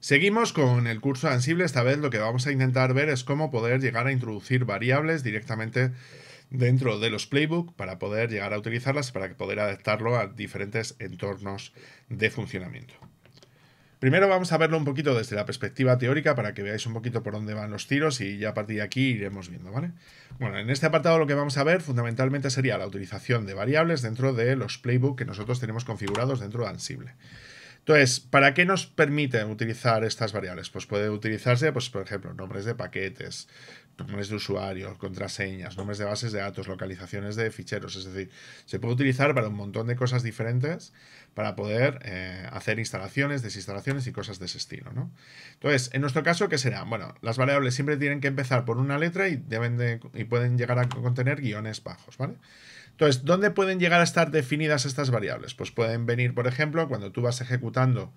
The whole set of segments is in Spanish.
Seguimos con el curso Ansible, esta vez lo que vamos a intentar ver es cómo poder llegar a introducir variables directamente dentro de los playbook para poder llegar a utilizarlas, para poder adaptarlo a diferentes entornos de funcionamiento. Primero vamos a verlo un poquito desde la perspectiva teórica para que veáis un poquito por dónde van los tiros y ya a partir de aquí iremos viendo, Bueno, en este apartado lo que vamos a ver fundamentalmente sería la utilización de variables dentro de los playbook que nosotros tenemos configurados dentro de Ansible. Entonces, ¿para qué nos permite utilizar estas variables? Pues puede utilizarse, pues, por ejemplo, nombres de paquetes, nombres de usuarios, contraseñas, nombres de bases de datos, localizaciones de ficheros. Es decir, se puede utilizar para un montón de cosas diferentes para poder eh, hacer instalaciones, desinstalaciones y cosas de ese estilo. ¿no? Entonces, en nuestro caso, ¿qué será? Bueno, las variables siempre tienen que empezar por una letra y, deben y pueden llegar a contener guiones bajos. ¿vale? Entonces, ¿dónde pueden llegar a estar definidas estas variables? Pues pueden venir, por ejemplo, cuando tú vas ejecutando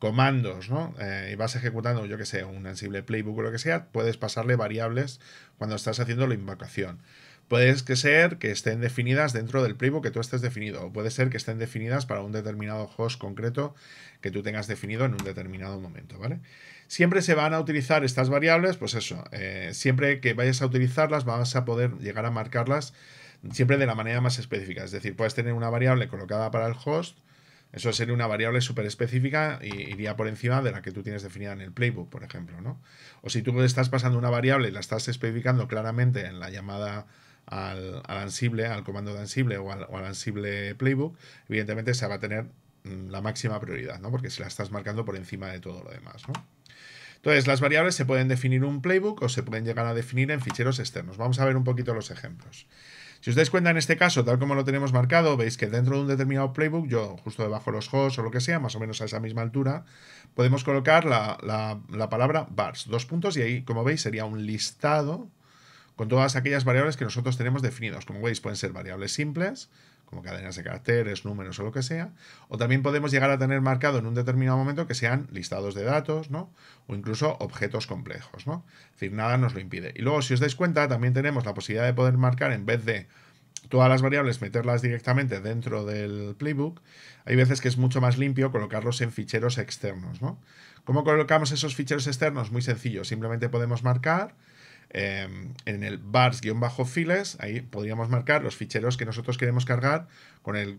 comandos, ¿no? Eh, y vas ejecutando, yo que sé, un sensible playbook o lo que sea, puedes pasarle variables cuando estás haciendo la invocación. Puede ser que estén definidas dentro del playbook que tú estés definido, o puede ser que estén definidas para un determinado host concreto que tú tengas definido en un determinado momento, ¿vale? Siempre se van a utilizar estas variables, pues eso, eh, siempre que vayas a utilizarlas vas a poder llegar a marcarlas siempre de la manera más específica. Es decir, puedes tener una variable colocada para el host, eso sería una variable súper específica y iría por encima de la que tú tienes definida en el playbook, por ejemplo, ¿no? O si tú estás pasando una variable y la estás especificando claramente en la llamada al, Ansible, al comando de Ansible o al, Ansible Playbook, evidentemente se va a tener mm, la máxima prioridad, ¿no? Porque se la estás marcando por encima de todo lo demás, Entonces, las variables se pueden definir en un playbook o se pueden llegar a definir en ficheros externos. Vamos a ver un poquito los ejemplos. Si os dais cuenta en este caso, tal como lo tenemos marcado, veis que dentro de un determinado playbook, yo justo debajo de los hosts o lo que sea, más o menos a esa misma altura, podemos colocar la, palabra bars, dos puntos, y ahí, como veis, sería un listado con todas aquellas variables que nosotros tenemos definidas. Como veis, pueden ser variables simples, como cadenas de caracteres, números o lo que sea, o también podemos llegar a tener marcado en un determinado momento que sean listados de datos, O incluso objetos complejos, Es decir, nada nos lo impide. Y luego, si os dais cuenta, también tenemos la posibilidad de poder marcar en vez de todas las variables, meterlas directamente dentro del playbook, hay veces que es mucho más limpio colocarlos en ficheros externos, ¿Cómo colocamos esos ficheros externos? Muy sencillo, simplemente podemos marcar Em, en el bars-files, ahí podríamos marcar los ficheros que nosotros queremos cargar eh,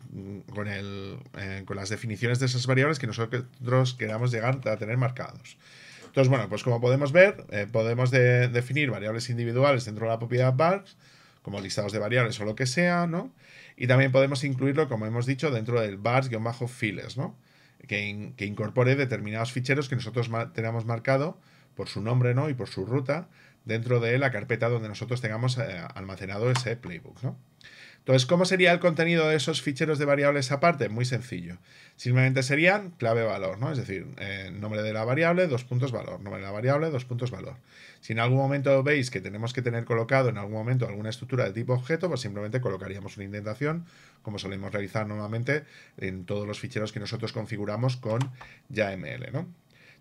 con, las definiciones de esas variables que nosotros queramos llegar a tener marcados. Entonces, bueno, pues como podemos ver, eh, podemos definir variables individuales dentro de la propiedad bars, como listados de variables o lo que sea, ¿no? Y también podemos incluirlo, como hemos dicho, dentro del bars-files, ¿no? Que, que incorpore determinados ficheros que nosotros tenemos marcado por su nombre, ¿no? Y por su ruta, dentro de la carpeta donde nosotros tengamos eh, almacenado ese playbook. ¿no? Entonces, ¿cómo sería el contenido de esos ficheros de variables aparte? Muy sencillo. Simplemente serían clave valor, ¿no? Es decir, eh, nombre de la variable, dos puntos valor, nombre de la variable, dos puntos valor. Si en algún momento veis que tenemos que tener colocado en algún momento alguna estructura de tipo objeto, pues simplemente colocaríamos una indentación, como solemos realizar normalmente en todos los ficheros que nosotros configuramos con YAML, ¿no?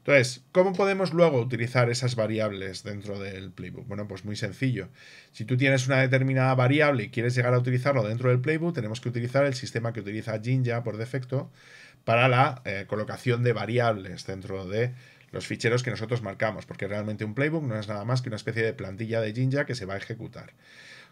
Entonces, ¿cómo podemos luego utilizar esas variables dentro del playbook? Bueno, pues muy sencillo. Si tú tienes una determinada variable y quieres llegar a utilizarlo dentro del playbook, tenemos que utilizar el sistema que utiliza Jinja por defecto para la eh, colocación de variables dentro de los ficheros que nosotros marcamos, porque realmente un playbook no es nada más que una especie de plantilla de Jinja que se va a ejecutar.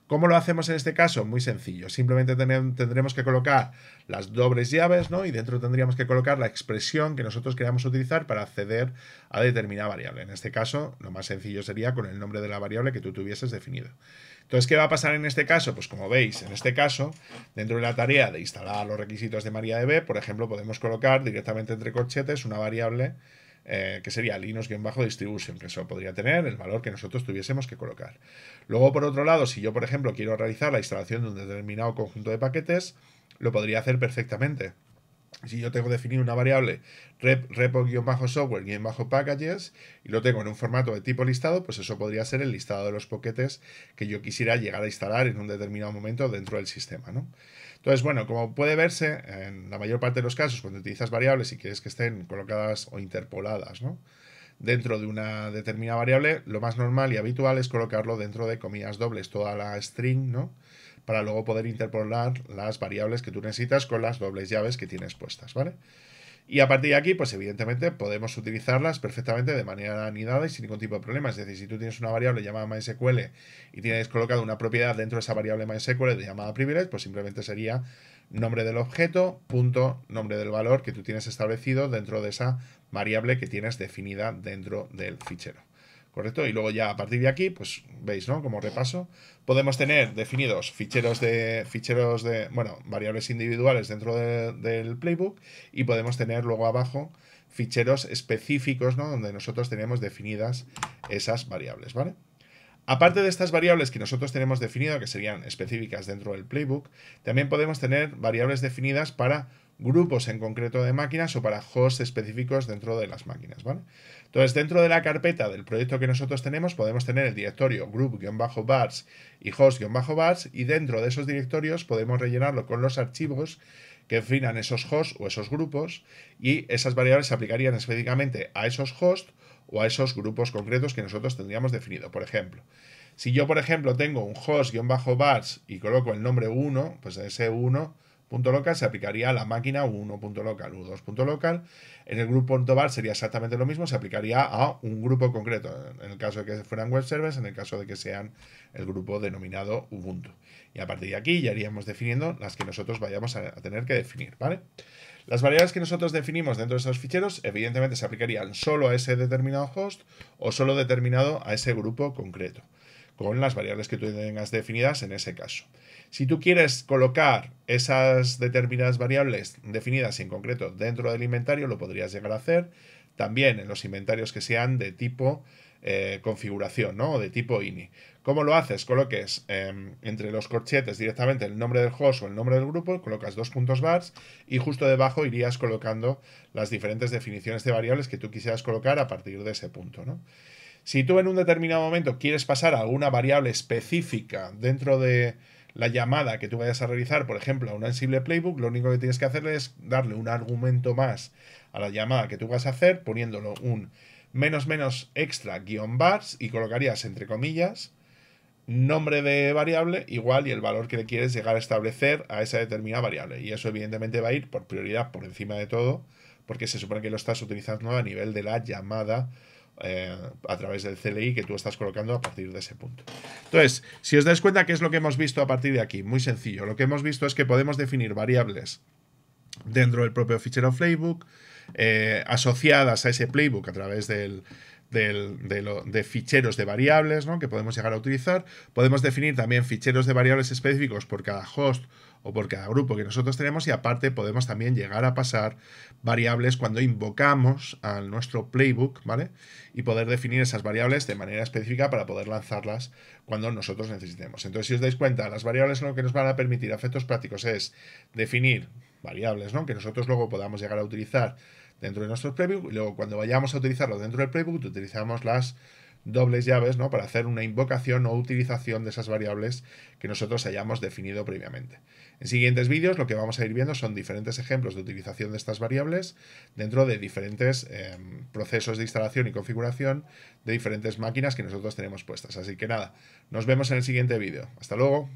¿Cómo lo hacemos en este caso? Muy sencillo. Simplemente tendremos que colocar las dobles llaves, ¿no? Y dentro tendríamos que colocar la expresión que nosotros queramos utilizar para acceder a determinada variable. En este caso, lo más sencillo sería con el nombre de la variable que tú tuvieses definido. Entonces, ¿qué va a pasar en este caso? Pues como veis, en este caso, dentro de la tarea de instalar los requisitos de MariaDB, por ejemplo, podemos colocar directamente entre corchetes una variable eh, que sería Linux-distribution, que eso podría tener el valor que nosotros tuviésemos que colocar. Luego, por otro lado, si yo, por ejemplo, quiero realizar la instalación de un determinado conjunto de paquetes, lo podría hacer perfectamente. Si yo tengo definida una variable rep, repo-software-packages y lo tengo en un formato de tipo listado, pues eso podría ser el listado de los paquetes que yo quisiera llegar a instalar en un determinado momento dentro del sistema, ¿no? Entonces, bueno, como puede verse, en la mayor parte de los casos, cuando utilizas variables y quieres que estén colocadas o interpoladas, ¿no? Dentro de una determinada variable, lo más normal y habitual es colocarlo dentro de comillas dobles, toda la string, ¿no? Para luego poder interpolar las variables que tú necesitas con las dobles llaves que tienes puestas, ¿vale? vale y a partir de aquí, pues evidentemente podemos utilizarlas perfectamente de manera anidada y sin ningún tipo de problema. Es decir, si tú tienes una variable llamada MySQL y tienes colocado una propiedad dentro de esa variable MySQL llamada privilege, pues simplemente sería nombre del objeto, punto, nombre del valor que tú tienes establecido dentro de esa variable que tienes definida dentro del fichero. ¿correcto? Y luego ya a partir de aquí, pues veis, ¿no? Como repaso, podemos tener definidos ficheros de, ficheros de, bueno, variables individuales dentro del playbook y podemos tener luego abajo ficheros específicos, ¿no? Donde nosotros tenemos definidas esas variables, ¿vale? Aparte de estas variables que nosotros tenemos definidas, que serían específicas dentro del playbook, también podemos tener variables definidas para grupos en concreto de máquinas o para hosts específicos dentro de las máquinas, ¿vale? Entonces, dentro de la carpeta del proyecto que nosotros tenemos, podemos tener el directorio group-bars y host-bars y dentro de esos directorios podemos rellenarlo con los archivos que definan esos hosts o esos grupos y esas variables se aplicarían específicamente a esos hosts o a esos grupos concretos que nosotros tendríamos definido. Por ejemplo, si yo, por ejemplo, tengo un host-bars y coloco el nombre 1, pues ese 1 local se aplicaría a la máquina 1.local, u2.local. En el grupo grupo.bar sería exactamente lo mismo, se aplicaría a un grupo concreto, en el caso de que fueran web servers, en el caso de que sean el grupo denominado Ubuntu. Y a partir de aquí ya iríamos definiendo las que nosotros vayamos a, tener que definir, ¿vale? Las variables que nosotros definimos dentro de esos ficheros, evidentemente, se aplicarían solo a ese determinado host o solo determinado a ese grupo concreto con las variables que tú tengas definidas en ese caso. Si tú quieres colocar esas determinadas variables definidas en concreto dentro del inventario, lo podrías llegar a hacer también en los inventarios que sean de tipo eh, configuración ¿no? o de tipo INI. ¿Cómo lo haces? Coloques em, entre los corchetes directamente el nombre del host o el nombre del grupo, colocas dos puntos bars y justo debajo irías colocando las diferentes definiciones de variables que tú quisieras colocar a partir de ese punto. ¿no? Si tú en un determinado momento quieres pasar a alguna variable específica dentro de la llamada que tú vayas a realizar, por ejemplo, a un Ansible Playbook, lo único que tienes que hacer es darle un argumento más a la llamada que tú vas a hacer, poniéndolo un menos menos extra guión bars y colocarías entre comillas nombre de variable igual y el valor que le quieres llegar a establecer a esa determinada variable. Y eso evidentemente va a ir por prioridad por encima de todo, porque se supone que lo estás utilizando a nivel de la llamada eh, a través del CLI que tú estás colocando a partir de ese punto. Entonces, si os dais cuenta, ¿qué es lo que hemos visto a partir de aquí? Muy sencillo. Lo que hemos visto es que podemos definir variables dentro del propio fichero Playbook, eh, asociadas a ese Playbook a través del, de, de, de, ficheros de variables ¿no? que podemos llegar a utilizar. Podemos definir también ficheros de variables específicos por cada host o por cada grupo que nosotros tenemos y aparte podemos también llegar a pasar variables cuando invocamos a nuestro playbook, ¿vale? Y poder definir esas variables de manera específica para poder lanzarlas cuando nosotros necesitemos. Entonces, si os dais cuenta, las variables lo que nos van a permitir a efectos prácticos es definir variables, ¿no? Que nosotros luego podamos llegar a utilizar dentro de nuestro preview y luego cuando vayamos a utilizarlo dentro del preview utilizamos las dobles llaves ¿no? para hacer una invocación o utilización de esas variables que nosotros hayamos definido previamente. En siguientes vídeos lo que vamos a ir viendo son diferentes ejemplos de utilización de estas variables dentro de diferentes em, procesos de instalación y configuración de diferentes máquinas que nosotros tenemos puestas. Así que nada, nos vemos en el siguiente vídeo. Hasta luego.